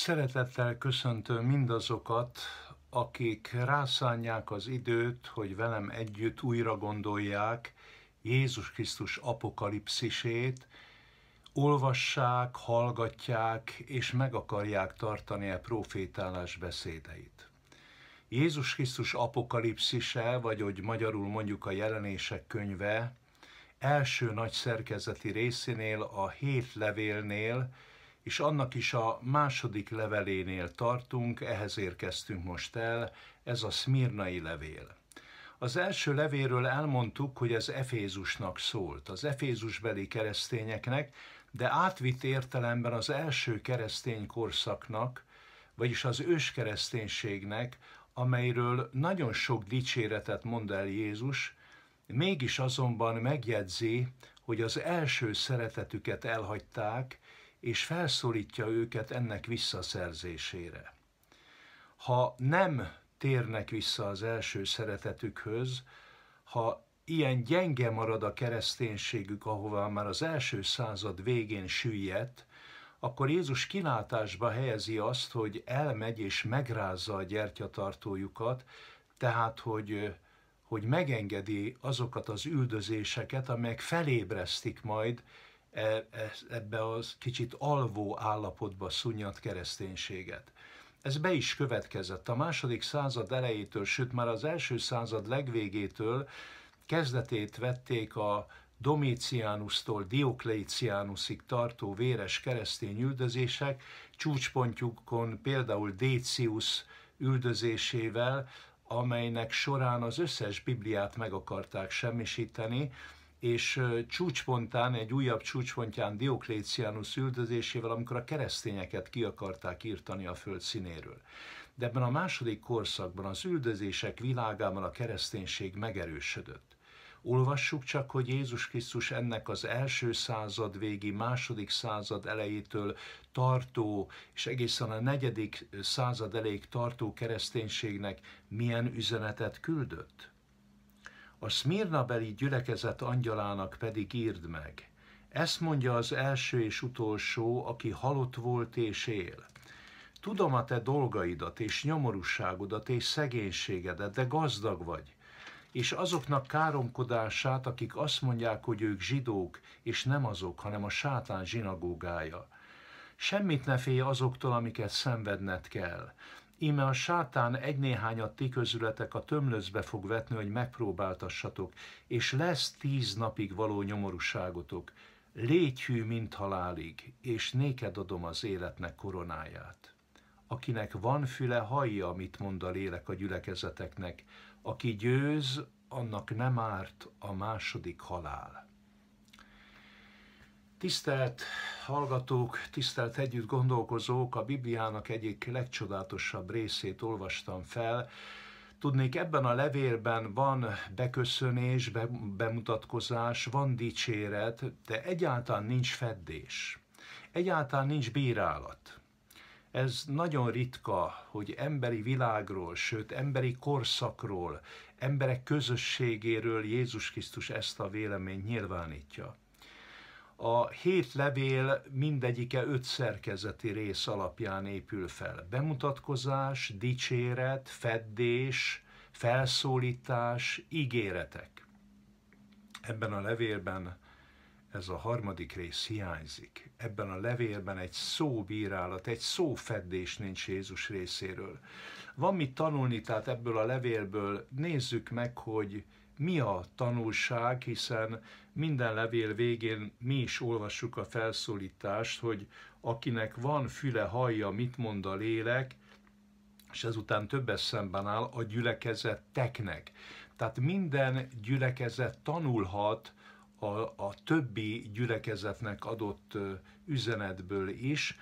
Szeretettel köszöntöm mindazokat, akik rászánják az időt, hogy velem együtt újra gondolják Jézus Krisztus apokalipszisét, olvassák, hallgatják és meg akarják tartani a profétálás beszédeit. Jézus Krisztus apokalipszise, vagy hogy magyarul mondjuk a jelenések könyve, első nagy szerkezeti részénél, a hét levélnél és annak is a második levelénél tartunk, ehhez érkeztünk most el, ez a Szmirnai levél. Az első levéről elmondtuk, hogy ez Efézusnak szólt, az Efézusbeli keresztényeknek, de átvitt értelemben az első keresztény korszaknak, vagyis az őskereszténységnek, amelyről nagyon sok dicséretet mond el Jézus, mégis azonban megjegyzi, hogy az első szeretetüket elhagyták, és felszólítja őket ennek visszaszerzésére. Ha nem térnek vissza az első szeretetükhöz, ha ilyen gyenge marad a kereszténységük, ahová már az első század végén süllyedt, akkor Jézus kilátásba helyezi azt, hogy elmegy és megrázza a gyertyatartójukat, tehát hogy, hogy megengedi azokat az üldözéseket, amelyek felébresztik majd E, e, ebbe az kicsit alvó állapotba szunnyadt kereszténységet. Ez be is következett. A második század elejétől, sőt már az első század legvégétől kezdetét vették a Domitianusztól Diokléciánusig tartó véres keresztény üldözések, csúcspontjukon például Décius üldözésével, amelynek során az összes Bibliát meg akarták semmisíteni, és csúcspontán, egy újabb csúcspontján Diokléciánus üldözésével, amikor a keresztényeket ki akarták írtani a föld színéről. De ebben a második korszakban, az üldözések világában a kereszténység megerősödött. Olvassuk csak, hogy Jézus Krisztus ennek az első század végi, második század elejétől tartó, és egészen a negyedik század elejéig tartó kereszténységnek milyen üzenetet küldött. A Smirnabeli gyülekezet angyalának pedig írd meg. Ezt mondja az első és utolsó, aki halott volt és él. Tudom a te dolgaidat és nyomorúságodat és szegénységedet, de gazdag vagy. És azoknak káromkodását, akik azt mondják, hogy ők zsidók, és nem azok, hanem a sátán zsinagógája. Semmit ne félj azoktól, amiket szenvedned kell, Íme a sátán néhányat ti közületek a tömlözbe fog vetni, hogy megpróbáltassatok, és lesz tíz napig való nyomorúságotok. Légy hű, mint halálig, és néked adom az életnek koronáját. Akinek van füle, hallja, amit mond a lélek a gyülekezeteknek. Aki győz, annak nem árt a második halál. Tisztelt hallgatók, tisztelt együtt gondolkozók, a Bibliának egyik legcsodálatosabb részét olvastam fel. Tudnék, ebben a levélben van beköszönés, bemutatkozás, van dicséret, de egyáltalán nincs feddés. Egyáltalán nincs bírálat. Ez nagyon ritka, hogy emberi világról, sőt emberi korszakról, emberek közösségéről Jézus Krisztus ezt a véleményt nyilvánítja. A hét levél mindegyike öt szerkezeti rész alapján épül fel. Bemutatkozás, dicséret, feddés, felszólítás, ígéretek. Ebben a levélben ez a harmadik rész hiányzik. Ebben a levélben egy szóbírálat, egy szófeddés nincs Jézus részéről. Van mit tanulni, tehát ebből a levélből nézzük meg, hogy mi a tanulság, hiszen minden levél végén mi is olvassuk a felszólítást, hogy akinek van füle, hallja, mit mond a lélek, és ezután többes szemben áll a gyülekezetteknek. Tehát minden gyülekezet tanulhat a, a többi gyülekezetnek adott üzenetből is.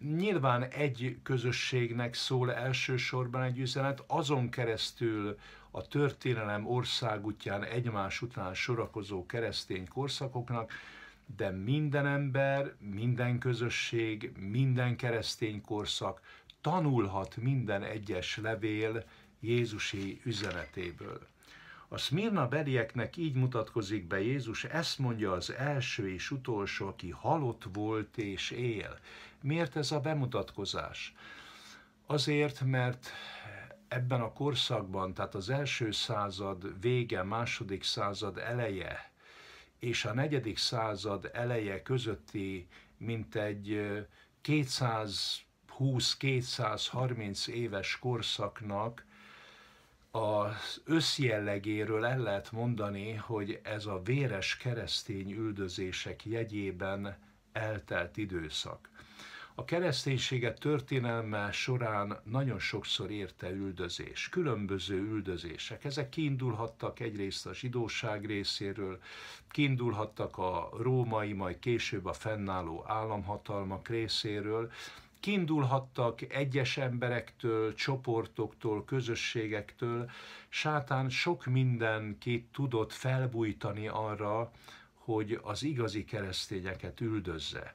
Nyilván egy közösségnek szól elsősorban egy üzenet, azon keresztül a történelem országútján egymás után sorakozó keresztény korszakoknak, de minden ember, minden közösség, minden keresztény korszak tanulhat minden egyes levél Jézusi üzenetéből. A Smirna belieknek így mutatkozik be Jézus, ezt mondja az első és utolsó, aki halott volt és él. Miért ez a bemutatkozás? Azért, mert ebben a korszakban, tehát az első század vége, második század eleje és a negyedik század eleje közötti mintegy 220-230 éves korszaknak az összjellegéről el lehet mondani, hogy ez a véres keresztény üldözések jegyében eltelt időszak. A kereszténységet történelme során nagyon sokszor érte üldözés, különböző üldözések. Ezek kiindulhattak egyrészt a zsidóság részéről, kiindulhattak a római, majd később a fennálló államhatalmak részéről, kiindulhattak egyes emberektől, csoportoktól, közösségektől. Sátán sok mindenkit tudott felbújtani arra, hogy az igazi keresztényeket üldözze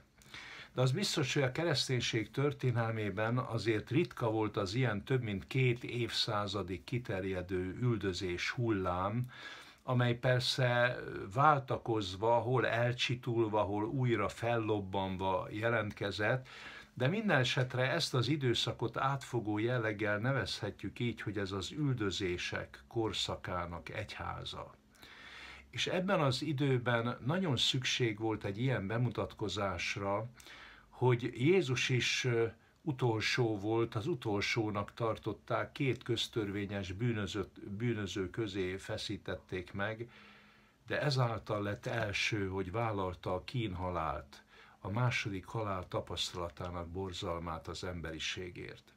de az biztos, hogy a kereszténység történelmében azért ritka volt az ilyen több mint két évszázadig kiterjedő üldözés hullám, amely persze váltakozva, hol elcsitulva, hol újra fellobbanva jelentkezett, de minden esetre ezt az időszakot átfogó jelleggel nevezhetjük így, hogy ez az üldözések korszakának egyháza. És ebben az időben nagyon szükség volt egy ilyen bemutatkozásra, hogy Jézus is utolsó volt, az utolsónak tartották, két köztörvényes bűnöző, bűnöző közé feszítették meg, de ezáltal lett első, hogy vállalta a kínhalált, a második halál tapasztalatának borzalmát az emberiségért.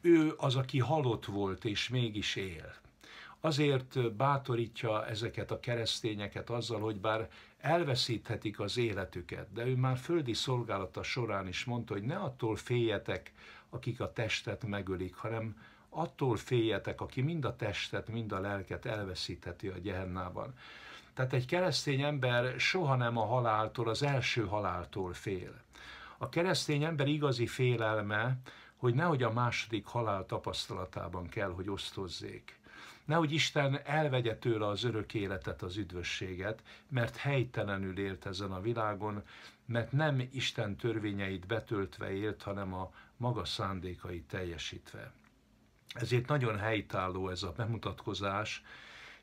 Ő az, aki halott volt és mégis él. Azért bátorítja ezeket a keresztényeket azzal, hogy bár elveszíthetik az életüket, de ő már földi szolgálata során is mondta, hogy ne attól féljetek, akik a testet megölik, hanem attól féljetek, aki mind a testet, mind a lelket elveszítheti a gyehennában. Tehát egy keresztény ember soha nem a haláltól, az első haláltól fél. A keresztény ember igazi félelme, hogy nehogy a második halál tapasztalatában kell, hogy osztozzék. Nehogy Isten elvegye tőle az örök életet, az üdvösséget, mert helytelenül élt ezen a világon, mert nem Isten törvényeit betöltve élt, hanem a maga szándékait teljesítve. Ezért nagyon helytálló ez a bemutatkozás,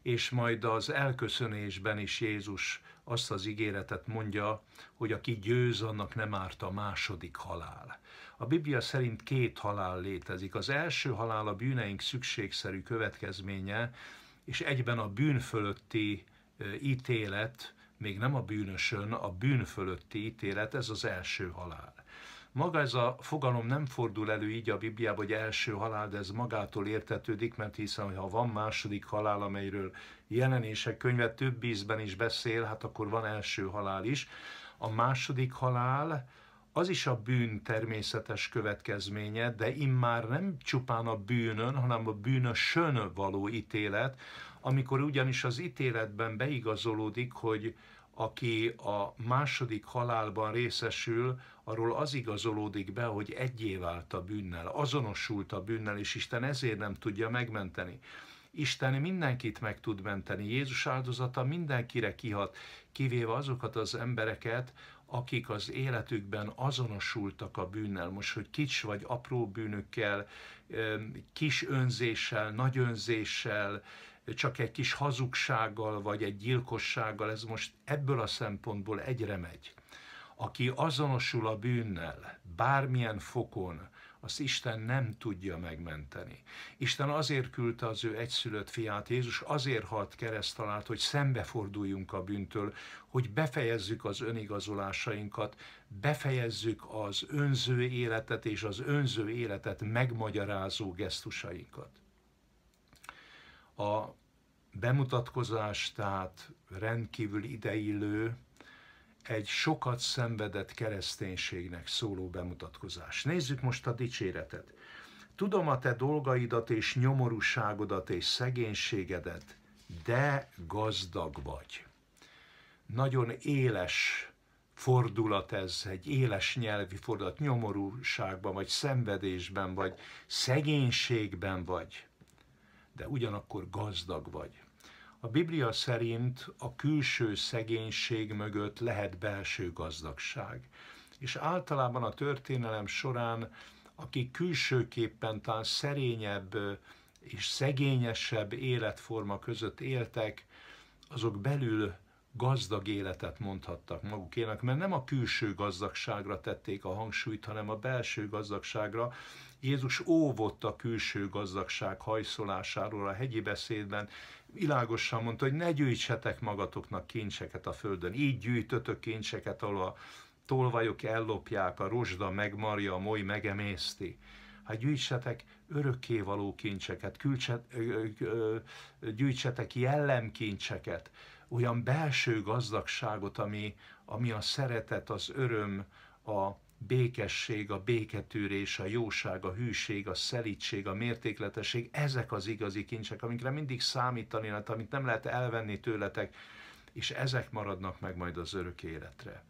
és majd az elköszönésben is Jézus azt az ígéretet mondja, hogy aki győz, annak nem árt a második halál. A Biblia szerint két halál létezik. Az első halál a bűneink szükségszerű következménye, és egyben a bűn fölötti ítélet, még nem a bűnösön, a bűn fölötti ítélet, ez az első halál. Maga ez a fogalom nem fordul elő így a Bibliában, hogy első halál, de ez magától értetődik, mert hiszen, ha van második halál, amelyről jelenések könyve több ízben is beszél, hát akkor van első halál is. A második halál, az is a bűn természetes következménye, de immár nem csupán a bűnön, hanem a bűnösön való ítélet, amikor ugyanis az ítéletben beigazolódik, hogy aki a második halálban részesül, arról az igazolódik be, hogy egyé vált a bűnnel, azonosult a bűnnel, és Isten ezért nem tudja megmenteni. Isten mindenkit meg tud menteni. Jézus áldozata mindenkire kihat, kivéve azokat az embereket, akik az életükben azonosultak a bűnnel, most, hogy kics vagy apró bűnökkel, kis önzéssel, nagy önzéssel, csak egy kis hazugsággal, vagy egy gyilkossággal, ez most ebből a szempontból egyre megy. Aki azonosul a bűnnel, bármilyen fokon, azt Isten nem tudja megmenteni. Isten azért küldte az ő egyszülött fiát, Jézus azért halt keresztalált, hogy szembeforduljunk a bűntől, hogy befejezzük az önigazolásainkat, befejezzük az önző életet és az önző életet megmagyarázó gesztusainkat. A bemutatkozás tehát rendkívül ideillő, egy sokat szenvedett kereszténységnek szóló bemutatkozás. Nézzük most a dicséretet. Tudom a te dolgaidat és nyomorúságodat és szegénységedet, de gazdag vagy. Nagyon éles fordulat ez, egy éles nyelvi fordulat, nyomorúságban vagy szenvedésben vagy, szegénységben vagy, de ugyanakkor gazdag vagy. A Biblia szerint a külső szegénység mögött lehet belső gazdagság. És általában a történelem során, aki külsőképpen talán szerényebb és szegényesebb életforma között éltek, azok belül gazdag életet mondhattak magukének, mert nem a külső gazdagságra tették a hangsúlyt, hanem a belső gazdagságra. Jézus óvott a külső gazdagság hajszolásáról a hegyi beszédben, világosan mondta, hogy ne gyűjtsetek magatoknak kincseket a földön. Így gyűjtötök kincseket, ahol a tolvajok ellopják, a rozsda megmarja, a moly megemészti. Hát gyűjtsetek örökkévaló kincseket, külcset, ö, ö, gyűjtsetek jellemkincseket, olyan belső gazdagságot, ami, ami a szeretet, az öröm, a, békesség, a béketűrés, a jóság, a hűség, a szelítség, a mértékletesség, ezek az igazi kincsek, amikre mindig számítani lehet, amit nem lehet elvenni tőletek, és ezek maradnak meg majd az örök életre.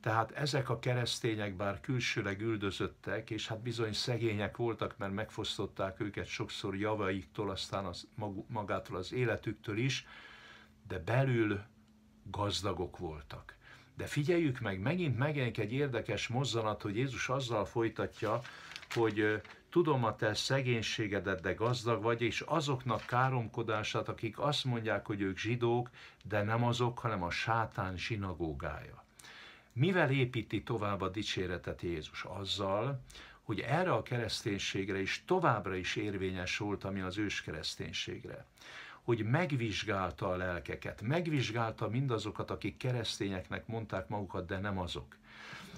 Tehát ezek a keresztények bár külsőleg üldözöttek, és hát bizony szegények voltak, mert megfosztották őket sokszor javaiktól, aztán az magától az életüktől is, de belül gazdagok voltak. De figyeljük meg, megint megjelenik egy érdekes mozzanat, hogy Jézus azzal folytatja, hogy tudom a te szegénységedet, de gazdag vagy, és azoknak káromkodását, akik azt mondják, hogy ők zsidók, de nem azok, hanem a sátán zsinagógája. Mivel építi tovább a dicséretet Jézus? Azzal, hogy erre a kereszténységre is továbbra is érvényes volt, ami az ős kereszténységre hogy megvizsgálta a lelkeket, megvizsgálta mindazokat, akik keresztényeknek mondták magukat, de nem azok.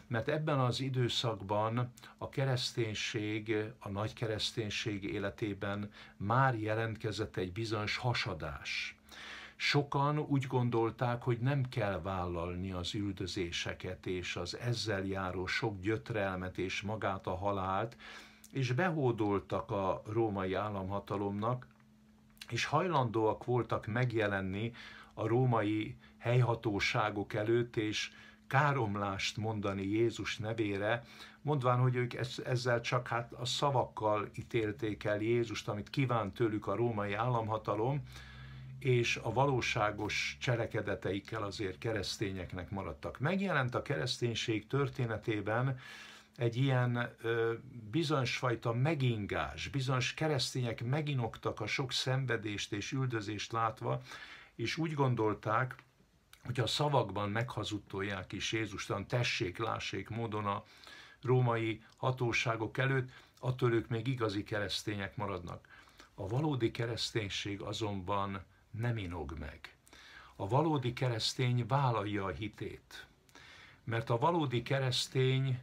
Mert ebben az időszakban a kereszténység, a nagy kereszténység életében már jelentkezett egy bizonyos hasadás. Sokan úgy gondolták, hogy nem kell vállalni az üldözéseket és az ezzel járó sok gyötrelmet és magát a halált, és behódoltak a római államhatalomnak, és hajlandóak voltak megjelenni a római helyhatóságok előtt, és káromlást mondani Jézus nevére, mondván, hogy ők ezzel csak hát a szavakkal ítélték el Jézust, amit kívánt tőlük a római államhatalom, és a valóságos cselekedeteikkel azért keresztényeknek maradtak. Megjelent a kereszténység történetében egy ilyen ö, bizonyos fajta megingás, bizonyos keresztények meginoktak a sok szenvedést és üldözést látva, és úgy gondolták, hogy a szavakban meghazudtolják is Jézust, olyan tessék, lássék módon a római hatóságok előtt, attól ők még igazi keresztények maradnak. A valódi kereszténység azonban nem inog meg. A valódi keresztény vállalja a hitét, mert a valódi keresztény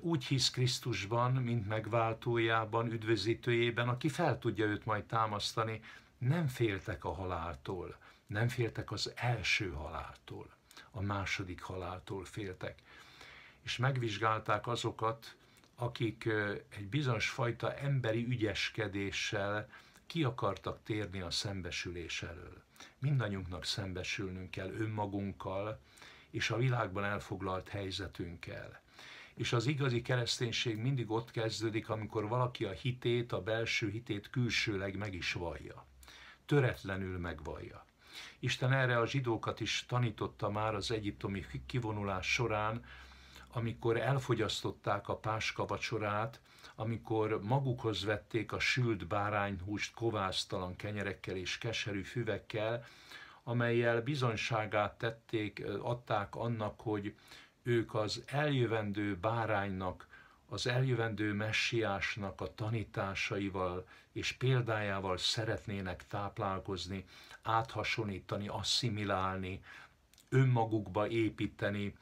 úgy hisz Krisztusban, mint megváltójában, üdvözítőjében, aki fel tudja őt majd támasztani, nem féltek a haláltól, nem féltek az első haláltól, a második haláltól féltek. És megvizsgálták azokat, akik egy bizonyos fajta emberi ügyeskedéssel ki akartak térni a szembesülés elől. Mindannyiunknak szembesülnünk kell önmagunkkal és a világban elfoglalt helyzetünkkel és az igazi kereszténység mindig ott kezdődik, amikor valaki a hitét, a belső hitét külsőleg meg is vallja. Töretlenül megvallja. Isten erre a zsidókat is tanította már az egyiptomi kivonulás során, amikor elfogyasztották a páska vacsorát, amikor magukhoz vették a sült bárányhúst kovásztalan kenyerekkel és keserű füvekkel, amelyel bizonyságát tették, adták annak, hogy ők az eljövendő báránynak, az eljövendő messiásnak a tanításaival és példájával szeretnének táplálkozni, áthasonítani, asszimilálni, önmagukba építeni.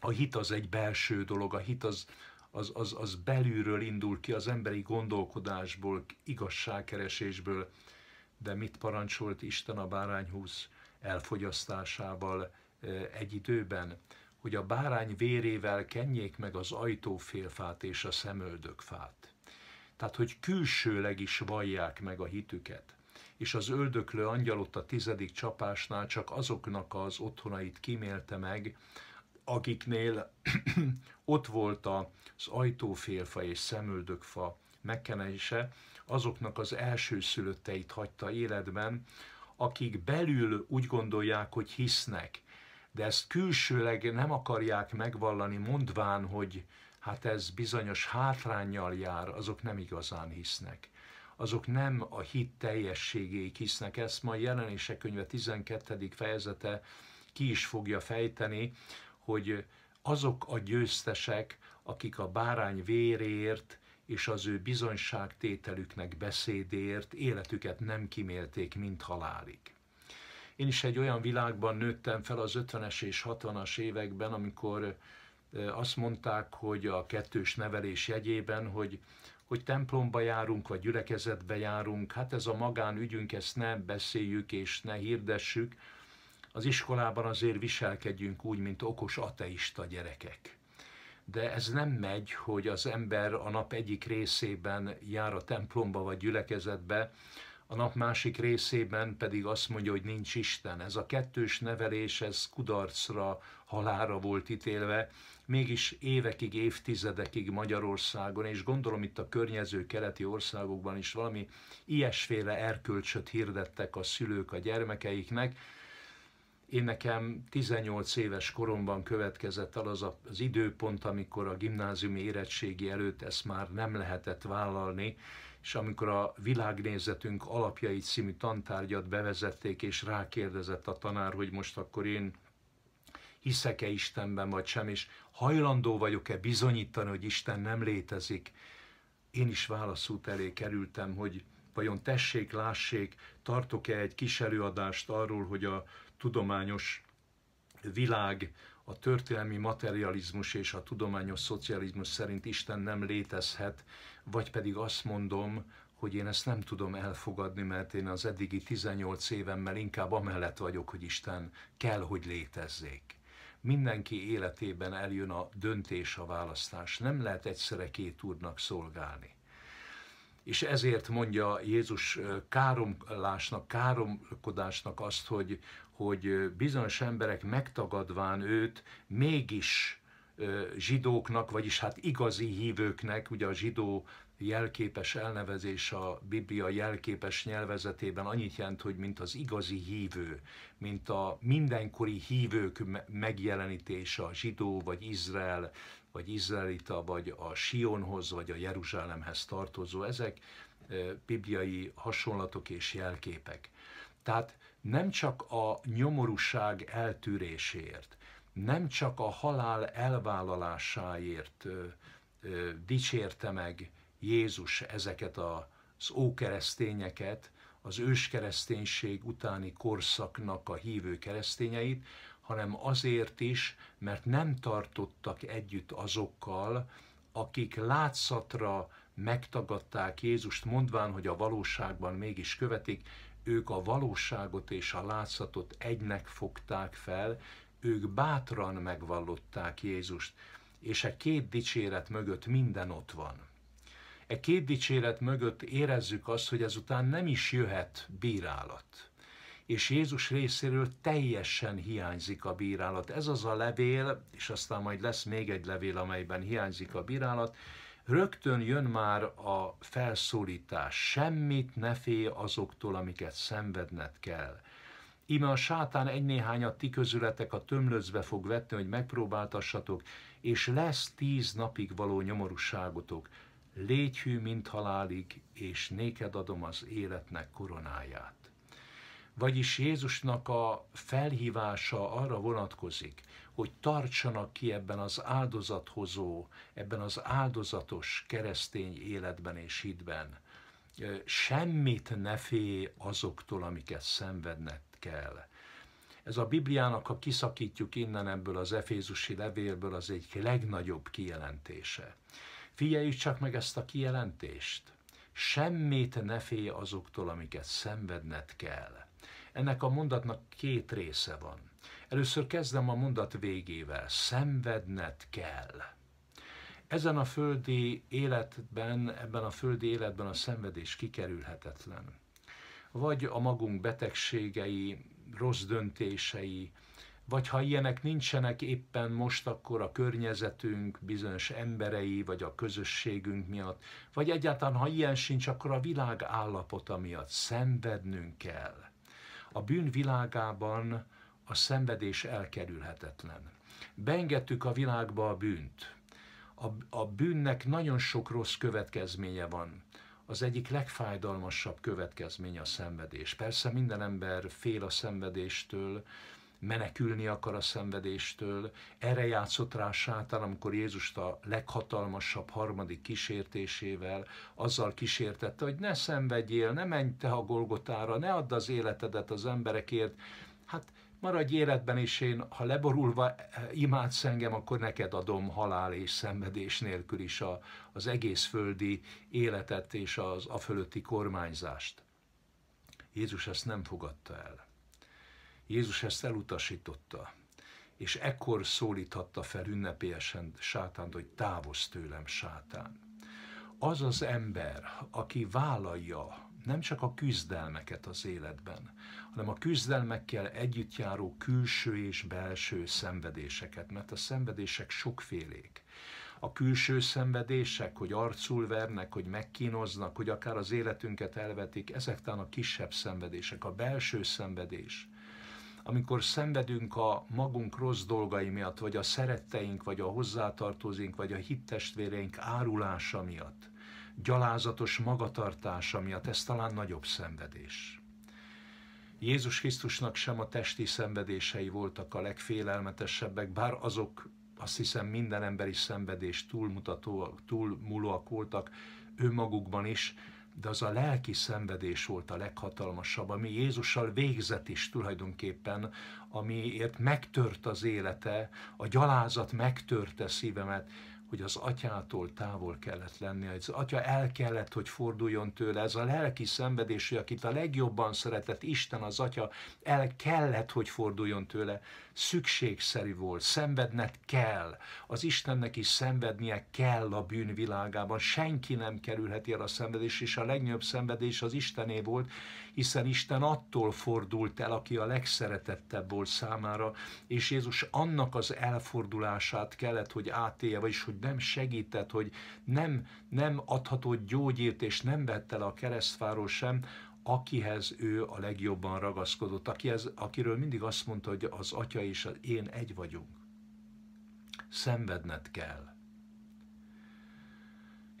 A hit az egy belső dolog, a hit az, az, az, az belülről indul ki, az emberi gondolkodásból, igazságkeresésből. De mit parancsolt Isten a bárányhúz elfogyasztásával eh, egy időben? hogy a bárány vérével kenjék meg az ajtófélfát és a szemöldökfát. Tehát, hogy külsőleg is vallják meg a hitüket és az öldöklő angyalot a tizedik csapásnál csak azoknak az otthonait kímélte meg, akiknél ott volt az ajtófélfa és szemöldökfa megkenése, azoknak az első szülötteit hagyta életben, akik belül úgy gondolják, hogy hisznek, de ezt külsőleg nem akarják megvallani, mondván, hogy hát ez bizonyos hátrányjal jár, azok nem igazán hisznek. Azok nem a hit teljességéig hisznek, ezt ma a jelenések könyve 12. fejezete ki is fogja fejteni, hogy azok a győztesek, akik a bárány vérért és az ő bizonyságtételüknek beszédért életüket nem kimélték, mint halálig. Én is egy olyan világban nőttem fel az 50-es és 60-as években, amikor azt mondták, hogy a kettős nevelés jegyében, hogy, hogy templomba járunk, vagy gyülekezetbe járunk, hát ez a magánügyünk, ezt ne beszéljük és ne hirdessük. Az iskolában azért viselkedjünk úgy, mint okos ateista gyerekek. De ez nem megy, hogy az ember a nap egyik részében jár a templomba vagy gyülekezetbe, a nap másik részében pedig azt mondja, hogy nincs Isten. Ez a kettős nevelés, ez kudarcra, halára volt ítélve, mégis évekig, évtizedekig Magyarországon, és gondolom itt a környező keleti országokban is valami ilyesféle erkölcsöt hirdettek a szülők a gyermekeiknek, én nekem 18 éves koromban következett el az, a, az időpont, amikor a gimnáziumi érettségi előtt ezt már nem lehetett vállalni, és amikor a világnézetünk alapjait című tantárgyat bevezették, és rákérdezett a tanár, hogy most akkor én hiszek-e Istenben vagy sem, és hajlandó vagyok-e bizonyítani, hogy Isten nem létezik, én is válaszút elé kerültem, hogy vajon tessék, lássék, tartok-e egy kis előadást arról, hogy a tudományos világ a történelmi materializmus és a tudományos szocializmus szerint Isten nem létezhet, vagy pedig azt mondom, hogy én ezt nem tudom elfogadni, mert én az eddigi 18 évemmel inkább amellett vagyok, hogy Isten kell, hogy létezzék mindenki életében eljön a döntés, a választás. Nem lehet egyszerre két úrnak szolgálni. És ezért mondja Jézus káromlásnak, káromkodásnak azt, hogy, hogy bizonyos emberek megtagadván őt mégis zsidóknak, vagyis hát igazi hívőknek, ugye a zsidó jelképes elnevezés a Biblia jelképes nyelvezetében annyit jelent, hogy mint az igazi hívő, mint a mindenkori hívők megjelenítése, a zsidó vagy Izrael vagy izraelita, vagy a Sionhoz, vagy a Jeruzsálemhez tartozó, ezek bibliai hasonlatok és jelképek. Tehát nem csak a nyomorúság eltűréséért, nem csak a halál elvállalásáért ö, ö, dicsérte meg Jézus ezeket a, az ókeresztényeket, az őskereszténység utáni korszaknak a hívő keresztényeit, hanem azért is, mert nem tartottak együtt azokkal, akik látszatra megtagadták Jézust, mondván, hogy a valóságban mégis követik, ők a valóságot és a látszatot egynek fogták fel, ők bátran megvallották Jézust, és e két dicséret mögött minden ott van. E két dicséret mögött érezzük azt, hogy ezután nem is jöhet bírálat és Jézus részéről teljesen hiányzik a bírálat. Ez az a levél, és aztán majd lesz még egy levél, amelyben hiányzik a bírálat, rögtön jön már a felszólítás, semmit ne félj azoktól, amiket szenvedned kell. Íme a sátán egy-néhányat ti közületek a tömlözbe fog vetni, hogy megpróbáltassatok, és lesz tíz napig való nyomorúságotok. Légy hű, mint halálig, és néked adom az életnek koronáját. Vagyis Jézusnak a felhívása arra vonatkozik, hogy tartsanak ki ebben az áldozathozó, ebben az áldozatos keresztény életben és hitben. Semmit ne félj azoktól, amiket szenvedned kell. Ez a Bibliának, ha kiszakítjuk innen ebből az Efézusi levélből, az egy legnagyobb kijelentése. Figyeljük csak meg ezt a kijelentést. Semmit ne félj azoktól, amiket szenvedned kell ennek a mondatnak két része van. Először kezdem a mondat végével. Szenvedned kell. Ezen a földi életben, ebben a földi életben a szenvedés kikerülhetetlen. Vagy a magunk betegségei, rossz döntései, vagy ha ilyenek nincsenek éppen most, akkor a környezetünk bizonyos emberei, vagy a közösségünk miatt, vagy egyáltalán ha ilyen sincs, akkor a világ állapota miatt szenvednünk kell. A bűn világában a szenvedés elkerülhetetlen. Beengedtük a világba a bűnt. A, a bűnnek nagyon sok rossz következménye van az egyik legfájdalmasabb következmény a szenvedés. Persze minden ember fél a szenvedéstől, menekülni akar a szenvedéstől. Erre játszott rá sátán, amikor Jézust a leghatalmasabb harmadik kísértésével azzal kísértette, hogy ne szenvedjél, ne menj te a Golgotára, ne add az életedet az emberekért. Hát maradj életben, és én, ha leborulva eh, imádsz engem, akkor neked adom halál és szenvedés nélkül is a, az egész földi életet és az a fölötti kormányzást. Jézus ezt nem fogadta el. Jézus ezt elutasította, és ekkor szólíthatta fel ünnepélyesen sátánt, hogy távozz tőlem, sátán. Az az ember, aki vállalja nem csak a küzdelmeket az életben, hanem a küzdelmekkel együtt járó külső és belső szenvedéseket, mert a szenvedések sokfélék a külső szenvedések, hogy arcul vernek, hogy megkínoznak, hogy akár az életünket elvetik, ezek talán a kisebb szenvedések, a belső szenvedés, amikor szenvedünk a magunk rossz dolgai miatt, vagy a szeretteink, vagy a hozzátartozóink, vagy a hittestvéreink árulása miatt, gyalázatos magatartása miatt, ez talán nagyobb szenvedés. Jézus Krisztusnak sem a testi szenvedései voltak a legfélelmetesebbek, bár azok azt hiszem minden emberi szenvedés túlmutató, túlmulóak voltak ő magukban is, de az a lelki szenvedés volt a leghatalmasabb, ami Jézussal végzett is tulajdonképpen, amiért megtört az élete, a gyalázat megtörte szívemet, hogy az atyától távol kellett lenni, az atya el kellett, hogy forduljon tőle, ez a lelki hogy akit a legjobban szeretett Isten, az atya el kellett, hogy forduljon tőle, szükségszerű volt, szenvedned kell, az Istennek is szenvednie kell a bűn világában, senki nem kerülheti el a szenvedés, és a legnagyobb szenvedés az Istené volt, hiszen Isten attól fordult el, aki a legszeretettebb volt számára, és Jézus annak az elfordulását kellett, hogy átélje, vagyis hogy hogy nem segített, hogy nem, nem adhatott gyógyírt, és nem vette le a keresztfáról sem, akihez ő a legjobban ragaszkodott, akihez, akiről mindig azt mondta, hogy az atya és az én egy vagyunk. Szenvedned kell.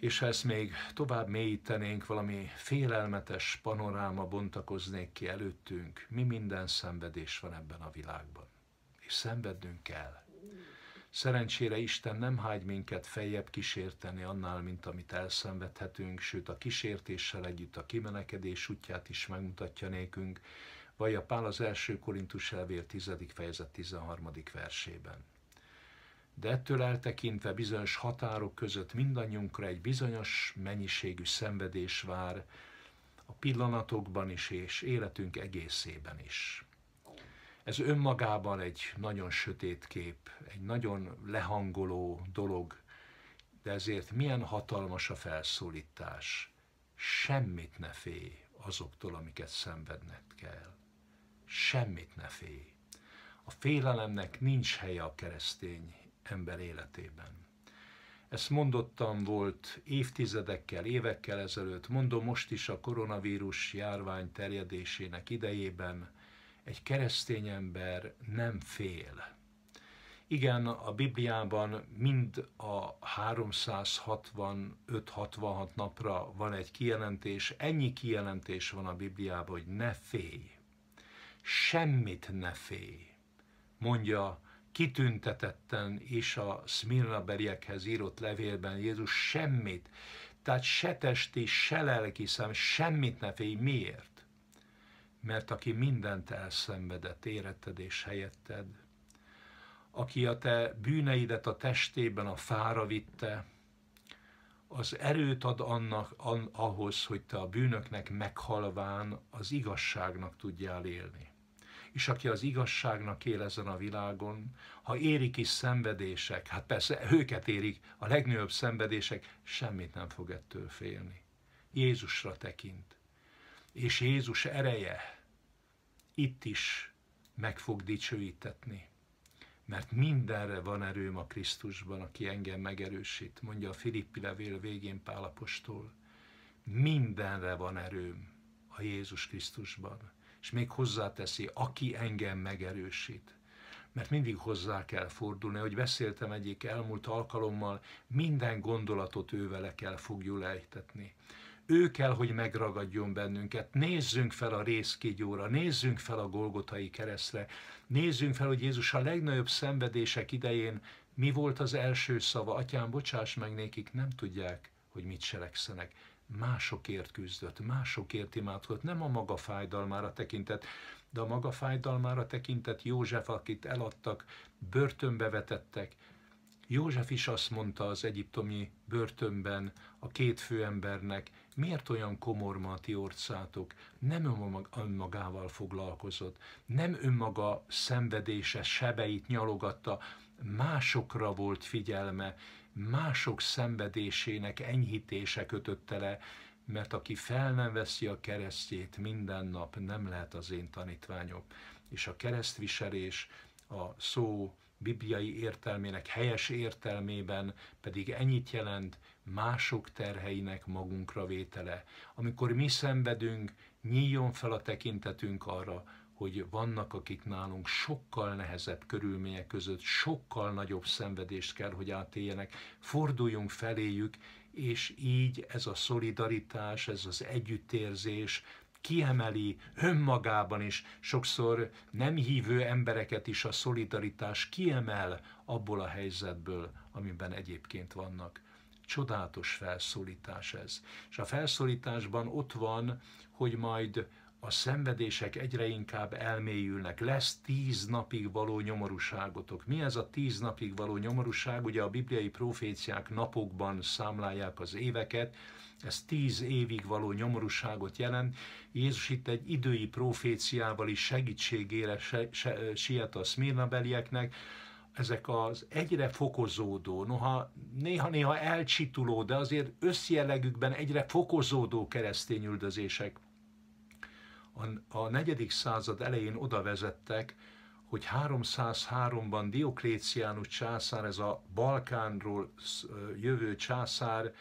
És ha ezt még tovább mélyítenénk, valami félelmetes panoráma bontakoznék ki előttünk, mi minden szenvedés van ebben a világban. És szenvednünk kell. Szerencsére Isten nem hagy minket feljebb kísérteni annál, mint amit elszenvedhetünk, sőt a kísértéssel együtt a kimenekedés útját is megmutatja nékünk, vagy a Pál az első Korintus elvér 10. fejezet 13. versében. De ettől eltekintve bizonyos határok között mindannyiunkra egy bizonyos mennyiségű szenvedés vár, a pillanatokban is és életünk egészében is. Ez önmagában egy nagyon sötét kép, egy nagyon lehangoló dolog, de ezért milyen hatalmas a felszólítás. Semmit ne félj azoktól, amiket szenvedned kell. Semmit ne félj. A félelemnek nincs helye a keresztény ember életében. Ezt mondottam volt évtizedekkel, évekkel ezelőtt, mondom most is a koronavírus járvány terjedésének idejében, egy keresztény ember nem fél. Igen, a Bibliában mind a 365-66 napra van egy kijelentés, ennyi kijelentés van a Bibliában, hogy ne félj, semmit ne félj, mondja kitüntetetten is a Smirnaberiekhez írott levélben Jézus semmit, tehát se testi, se lelki szem, semmit ne félj. Miért? mert aki mindent elszenvedett éretted és helyetted, aki a te bűneidet a testében a fára vitte, az erőt ad annak, an, ahhoz, hogy te a bűnöknek meghalván az igazságnak tudjál élni. És aki az igazságnak él ezen a világon, ha érik is szenvedések, hát persze őket érik, a legnagyobb szenvedések, semmit nem fog ettől félni. Jézusra tekint. És Jézus ereje, itt is meg fog dicsőítetni. Mert mindenre van erőm a Krisztusban, aki engem megerősít, mondja a Filippi levél végén Pálapostól. Mindenre van erőm a Jézus Krisztusban. És még hozzáteszi, aki engem megerősít mert mindig hozzá kell fordulni, hogy beszéltem egyik elmúlt alkalommal, minden gondolatot ővele kell fogjul ejtetni ő kell, hogy megragadjon bennünket. Nézzünk fel a részkigyóra, nézzünk fel a Golgotai keresztre, nézzünk fel, hogy Jézus a legnagyobb szenvedések idején mi volt az első szava. Atyám, bocsáss meg nékik, nem tudják, hogy mit cselekszenek. Másokért küzdött, másokért imádkozott, nem a maga fájdalmára tekintett, de a maga fájdalmára tekintett József, akit eladtak, börtönbe vetettek, József is azt mondta az egyiptomi börtönben a két főembernek, miért olyan komorma a ti orcátok, nem önmagával foglalkozott, nem önmaga szenvedése, sebeit nyalogatta, másokra volt figyelme, mások szenvedésének enyhítése kötötte le, mert aki fel nem veszi a keresztjét minden nap, nem lehet az én tanítványom. És a keresztviselés a szó bibliai értelmének helyes értelmében pedig ennyit jelent, mások terheinek magunkra vétele. Amikor mi szenvedünk, nyíljon fel a tekintetünk arra, hogy vannak, akik nálunk sokkal nehezebb körülmények között, sokkal nagyobb szenvedést kell, hogy átéljenek. Forduljunk feléjük, és így ez a szolidaritás, ez az együttérzés, kiemeli önmagában is, sokszor nem hívő embereket is a szolidaritás kiemel abból a helyzetből, amiben egyébként vannak. Csodálatos felszólítás ez. És a felszólításban ott van, hogy majd a szenvedések egyre inkább elmélyülnek. Lesz tíz napig való nyomorúságotok. Mi ez a tíz napig való nyomorúság? Ugye a bibliai proféciák napokban számlálják az éveket, ez tíz évig való nyomorúságot jelent. Jézus itt egy idői proféciával is segítségére se, se, siet a szmirnabelieknek, ezek az egyre fokozódó, noha néha-néha elcsituló, de azért összjellegükben egyre fokozódó keresztény üldözések a, a negyedik század elején oda vezettek, hogy 303-ban Diokléciánus császár, ez a Balkánról jövő császár,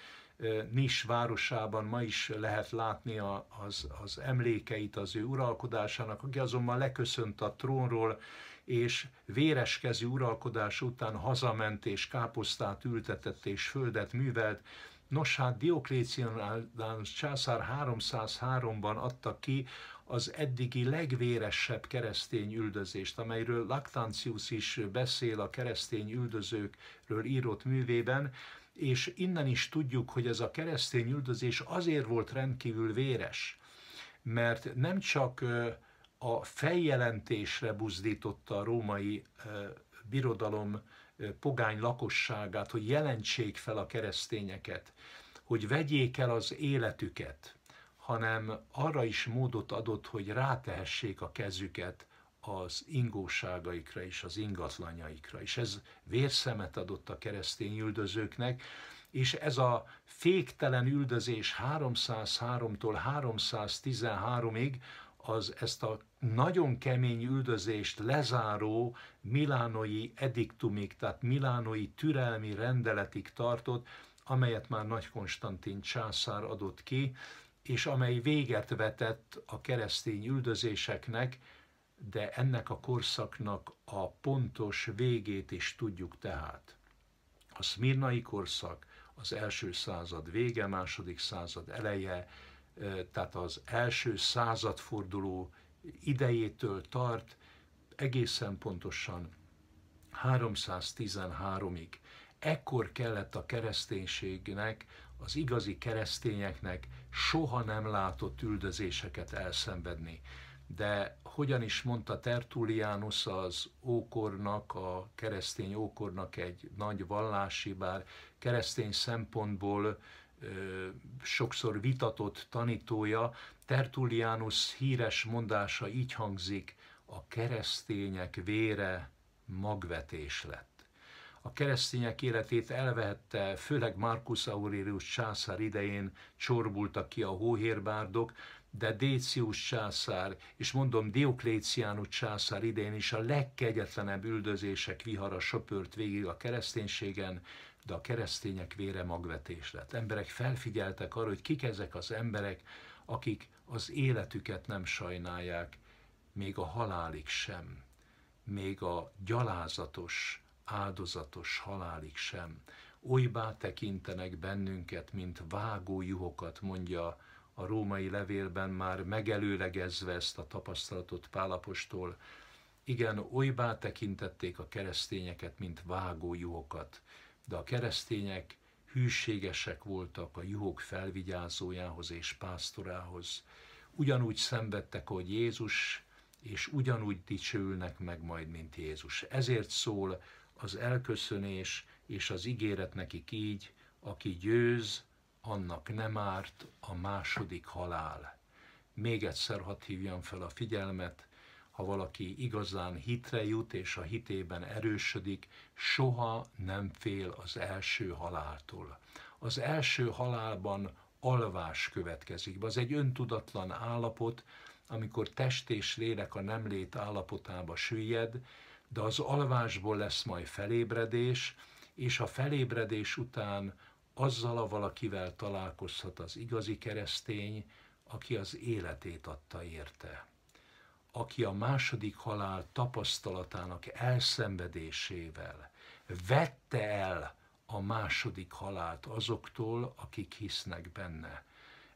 Nis városában ma is lehet látni az, az emlékeit az ő uralkodásának, aki azonban leköszönt a trónról, és véreskezi uralkodás után hazament és káposztát ültetett és földet művelt, Nos hát Diokléciánus császár 303-ban adta ki az eddigi legvéresebb keresztény üldözést, amelyről Lactantius is beszél a keresztény üldözőkről írott művében, és innen is tudjuk, hogy ez a keresztény üldözés azért volt rendkívül véres, mert nem csak a feljelentésre buzdította a római birodalom pogány lakosságát, hogy jelentsék fel a keresztényeket, hogy vegyék el az életüket, hanem arra is módot adott, hogy rátehessék a kezüket az ingóságaikra és az ingatlanjaikra. És ez vérszemet adott a keresztény üldözőknek, és ez a féktelen üldözés 303-tól 313-ig az ezt a nagyon kemény üldözést lezáró milánoi ediktumig, tehát milánoi türelmi rendeletig tartott, amelyet már Nagy Konstantin császár adott ki, és amely véget vetett a keresztény üldözéseknek, de ennek a korszaknak a pontos végét is tudjuk tehát. A szmirnai korszak az első század vége, második század eleje, tehát az első századforduló idejétől tart egészen pontosan 313-ig. Ekkor kellett a kereszténységnek, az igazi keresztényeknek soha nem látott üldözéseket elszenvedni. De hogyan is mondta Tertullianus az ókornak, a keresztény ókornak egy nagy vallási, bár keresztény szempontból sokszor vitatott tanítója, Tertullianus híres mondása így hangzik, a keresztények vére magvetés lett. A keresztények életét elvehette, főleg Marcus Aurelius császár idején csorbultak ki a hóhérbárdok, de Décius császár, és mondom Diokléciánus császár idején is a legkegyetlenebb üldözések vihara söpört végig a kereszténységen, de a keresztények vére magvetés lett. Emberek felfigyeltek arra, hogy kik ezek az emberek, akik az életüket nem sajnálják, még a halálig sem, még a gyalázatos, áldozatos halálig sem. Olybá tekintenek bennünket, mint vágó juhokat, mondja a római levélben már megelőlegezve ezt a tapasztalatot Pálapostól. Igen, olybá tekintették a keresztényeket, mint vágó juhokat de a keresztények hűségesek voltak a juhok felvigyázójához és pásztorához. Ugyanúgy szenvedtek, hogy Jézus, és ugyanúgy dicsőülnek meg majd, mint Jézus. Ezért szól az elköszönés és az ígéret nekik így, aki győz, annak nem árt a második halál. Még egyszer hadd hívjam fel a figyelmet, ha valaki igazán hitre jut és a hitében erősödik, soha nem fél az első haláltól. Az első halálban alvás következik Az egy öntudatlan állapot, amikor test és lélek a nemlét állapotába süllyed, de az alvásból lesz majd felébredés, és a felébredés után azzal a valakivel találkozhat az igazi keresztény, aki az életét adta érte aki a második halál tapasztalatának elszenvedésével vette el a második halált azoktól, akik hisznek benne.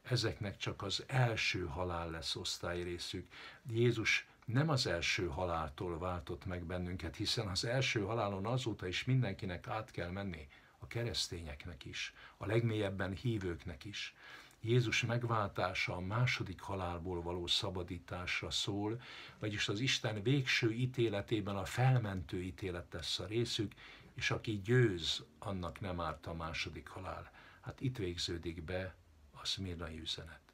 Ezeknek csak az első halál lesz osztályrészük. Jézus nem az első haláltól váltott meg bennünket, hiszen az első halálon azóta is mindenkinek át kell menni, a keresztényeknek is, a legmélyebben hívőknek is. Jézus megváltása a második halálból való szabadításra szól, vagyis az Isten végső ítéletében a felmentő ítélet tesz a részük, és aki győz, annak nem árt a második halál. Hát itt végződik be a szmirnai üzenet.